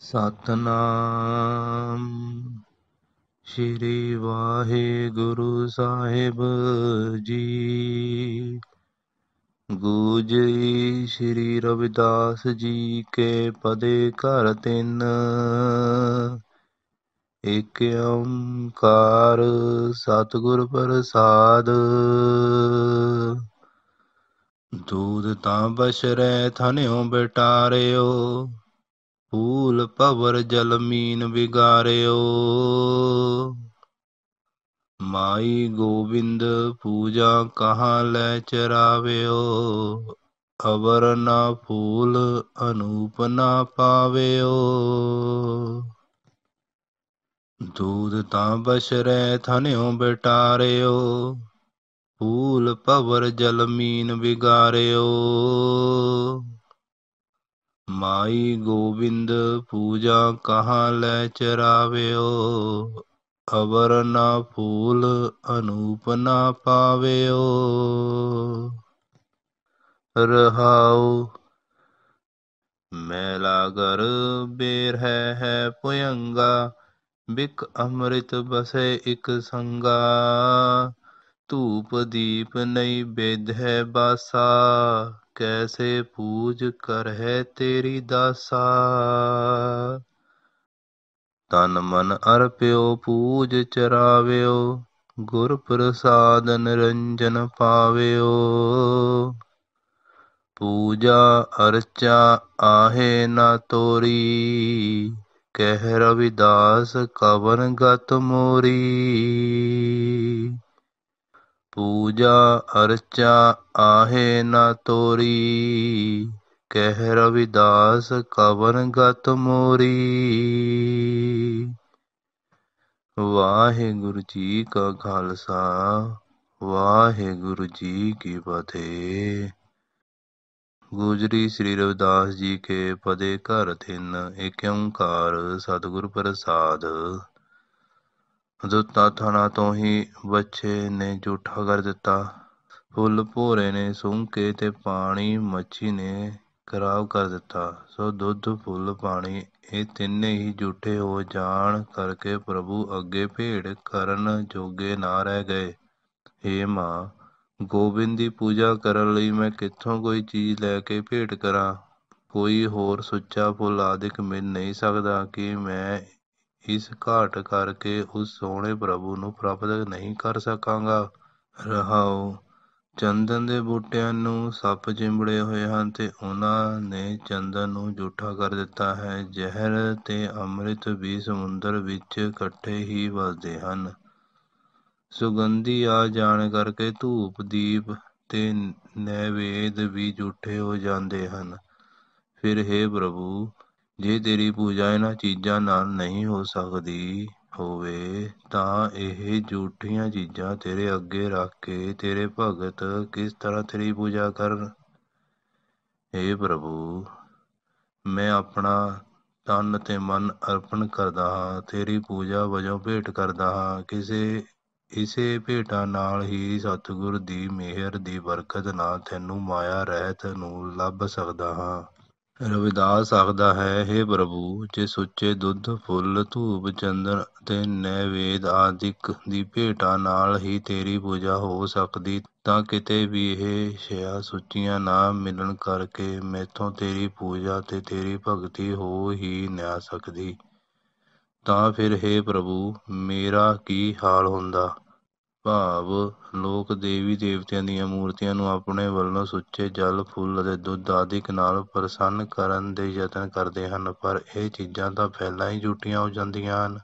ਸਤਨਾਮ ਸ੍ਰੀ ਵਾਹਿਗੁਰੂ ਸਾਹਿਬ ਜੀ ਗੂਜੇ ਸ੍ਰੀ ਰਵਿਦਾਸ ਜੀ ਕੇ ਪਦੇ ਘਰ ਤਿੰਨ ਏਕ ਓੰਕਾਰ ਸਤਗੁਰ ਪ੍ਰਸਾਦ ਦੂਦ ਤਾਂ ਬਸ਼ਰੇ ਥਨਿਓ ਬਟਾਰਿਓ ਫੂਲ ਭਵਰ ਜਲ ਮੀਨ ਵਿਗਾਰਿਓ ਮਾਈ ਗੋਬਿੰਦ ਪੂਜਾ ਕਹਾਂ ਲੈ ਚਰਾਵਿਓ ਅਵਰ ਨਾ ਫੂਲ ਅਨੂਪ ਨਾ ਪਾਵਿਓ ਦੂਦ ਤਾਂ ਬਸ਼ਰੈ ਥਨਿਓ ਬਿਟਾਰਿਓ ਫੂਲ ਭਵਰ ਜਲ ਮੀਨ ਵਿਗਾਰਿਓ ਮਾਈ ਗੋਬਿੰਦ ਪੂਜਾ ਕਹਾਂ ਲੈ ਚਰਾਵਿਓ ਅਵਰ ਨਾ ਫੂਲ ਅਨੂਪ ਨਾ ਪਾਵਿਓ ਰਹਾਉ ਮੈਲਾ ਗਰ ਬੇਰ ਹੈ ਹੈ ਪੁਯੰਗਾ ਬਿਕ ਅੰਮ੍ਰਿਤ ਬਸੇ ਇਕ ਸੰਗਾ ਧੂਪ ਦੀਪ ਨਹੀਂ ਬੇਧ ਹੈ ਬਾਸਾ ਕੈਸੇ ਪੂਜ ਕਰਹਿ ਤੇਰੀ ਦਾਸਾ ਤਨ ਮਨ ਅਰਪਿਓ ਪੂਜ ਚਰਾਵਿਓ ਗੁਰ ਪ੍ਰਸਾਦ ਨਿਰੰਜਨ ਪਾਵਿਓ ਪੂਜਾ ਅਰਚਾ ਆਹੇ ਨਾ ਤੋਰੀ ਕਹਿ ਰਵਿਦਾਸ ਕਵਨ ਗਤ ਮੋਰੀ ਪੂਜਾ ਅਰਚਾ ਆਹੇ ਨਾ ਤੋਰੀ ਕਹਿ ਰਵਿਦਾਸ ਕਵਨ ਗਤ ਮੋਰੀ ਵਾਹਿਗੁਰੂ ਜੀ ਕਾ ਖਾਲਸਾ ਵਾਹਿਗुरु जी की फतेह गुजरी श्री रविदास जी के पदे घर थिन एक ओंकार सतगुर प्रसाद ਦੁੱਤਾ ਥਾਣਾ ਤੋਂ ਹੀ ਬੱਚੇ ਨੇ ਝੂਠਾ ਕਰ ਦਿੱਤਾ ਫੁੱਲ ਭੋਰੇ ਨੇ ਸੁੰਘ ਕੇ ਤੇ ਪਾਣੀ ਮੱਛੀ ਨੇ ਖਰਾਬ ਕਰ ਦਿੱਤਾ ਸੋ ਦੁੱਧ ਫੁੱਲ ਪਾਣੀ ਇਹ ਤਿੰਨੇ ਹੀ ਝੂਠੇ ਹੋ ਜਾਣ ਕਰਕੇ ਪ੍ਰਭੂ ਅੱਗੇ ਭੇੜ ਕਰਨ ਜੋਗੇ ਨਾ ਰਹਿ ਗਏ हे ਮਾਂ ਗੋਬਿੰਦ ਦੀ ਪੂਜਾ ਕਰਨ ਲਈ ਮੈਂ ਕਿੱਥੋਂ ਕੋਈ ਚੀਜ਼ ਲੈ ਕੇ ਭੇਟ ਕਰਾਂ ਕੋਈ ਹੋਰ ਸੁੱਚਾ ਫੁੱਲ ਆਦਿਕ ਮਿਲ ਨਹੀਂ ਸਕਦਾ ਕਿ ਮੈਂ ਇਸ ਘਾਟ ਕਰਕੇ ਉਸ ਸੋਹਣੇ ਪ੍ਰਭੂ ਨੂੰ ਪ੍ਰਾਪਤ ਨਹੀਂ ਕਰ ਸਕਾਂਗਾ ਰਹਾਉ ਚੰਦਨ ਦੇ ਬੂਟਿਆਂ ਨੂੰ ਸੱਪ ਜਿੰਬੜੇ ਹੋਏ ਹਨ ਤੇ ਉਹਨਾਂ ਨੇ ਚੰਦਨ ਨੂੰ ਝੂਠਾ ਕਰ ਦਿੱਤਾ ਹੈ ਜ਼ਹਿਰ ਤੇ ਅੰਮ੍ਰਿਤ ਵੀ ਸਮੁੰਦਰ ਵਿੱਚ ਇਕੱਠੇ ਹੀ ਵਸਦੇ ਹਨ ਸੁਗੰਧੀ ਆ ਜਾਣ ਕਰਕੇ ਧੂਪ ਦੀਪ ਤੇ ਨੈਵੇਦ ਵੀ ਝੂਠੇ ਹੋ ਜਾਂਦੇ ਹਨ ਫਿਰ हे ਪ੍ਰਭੂ ਜੇ ਤੇਰੀ ਪੂਜਾ ਇਹਨਾਂ ਚੀਜ਼ਾਂ ਨਾਲ ਨਹੀਂ ਹੋ ਸਕਦੀ ਹੋਵੇ ਤਾਂ ਇਹ ਝੂਠੀਆਂ ਚੀਜ਼ਾਂ ਤੇਰੇ ਅੱਗੇ ਰੱਖ ਕੇ ਤੇਰੇ ਭਗਤ ਕਿਸ ਤਰ੍ਹਾਂ ਤੇਰੀ ਪੂਜਾ ਕਰਨ हे ਪ੍ਰਭੂ ਮੈਂ ਆਪਣਾ ਤਨ ਤੇ ਮਨ ਅਰਪਣ ਕਰਦਾ ਹਾਂ ਤੇਰੀ ਪੂਜਾ ਵਜੋਂ ਭੇਟ ਕਰਦਾ ਹਾਂ ਕਿਸੇ ਇਸੇ ਭੇਟਾ ਨਾਲ ਹੀ ਸਤਿਗੁਰ ਦੀ ਮਿਹਰ ਦੀ ਬਰਕਤ ਨਾਲ ਤੈਨੂੰ ਮਾਇਆ ਰਹਿਤ ਨੂੰ ਲੱਭ ਸਕਦਾ ਹਾਂ ਰਵਿਦਾਸ ਆਖਦਾ ਹੈ हे ਪ੍ਰਭੂ ਜੇ ਸੁੱਚੇ ਦੁੱਧ ਫੁੱਲ ਧੂਪ ਚੰਦਨ ਤੇ ਨੈਵੇਦ ਆਦਿਕ ਦੀ ਭੇਟਾ ਨਾਲ ਹੀ ਤੇਰੀ ਪੂਜਾ ਹੋ ਸਕਦੀ ਤਾਂ ਕਿਤੇ ਵੀ ਇਹ ਸ਼ਿਆ ਸੁੱਚੀਆਂ ਨਾ ਮਿਲਣ ਕਰਕੇ ਮੈਥੋਂ ਤੇਰੀ ਪੂਜਾ ਤੇ ਤੇਰੀ ਭਗਤੀ ਹੋ ਹੀ ਨਾ ਸਕਦੀ ਤਾਂ ਫਿਰ हे ਪ੍ਰਭੂ ਮੇਰਾ ਕੀ ਹਾਲ ਹੁੰਦਾ ਭਾਵ ਲੋਕ ਦੇਵੀ ਦੇਵਤਿਆਂ ਦੀਆਂ ਮੂਰਤੀਆਂ ਨੂੰ ਆਪਣੇ ਵੱਲੋਂ ਸੁੱਚੇ ਜਲ ਫੁੱਲ ਅਤੇ ਦੁੱਧ ਆਦਿਕ ਨਾਲ ਪ੍ਰਸੰਨ ਕਰਨ ਦੇ ਯਤਨ ਕਰਦੇ ਹਨ ਪਰ ਇਹ ਚੀਜ਼ਾਂ ਤਾਂ ਪਹਿਲਾਂ ਹੀ ਝੂਟੀਆਂ ਹੋ ਜਾਂਦੀਆਂ ਹਨ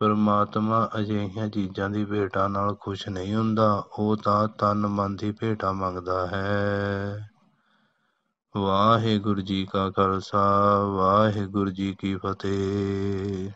ਪਰਮਾਤਮਾ ਅਜਿਹੀਆਂ ਚੀਜ਼ਾਂ ਦੀ ਭੇਟਾ ਨਾਲ ਖੁਸ਼ ਨਹੀਂ ਹੁੰਦਾ ਉਹ ਤਾਂ ਤਨ ਮਨ ਦੀ ਭੇਟਾ ਮੰਗਦਾ ਹੈ ਵਾਹਿਗੁਰੂ ਜੀ ਕਾ ਖਾਲਸਾ ਵਾਹਿਗੁਰੂ ਜੀ ਕੀ ਫਤਿਹ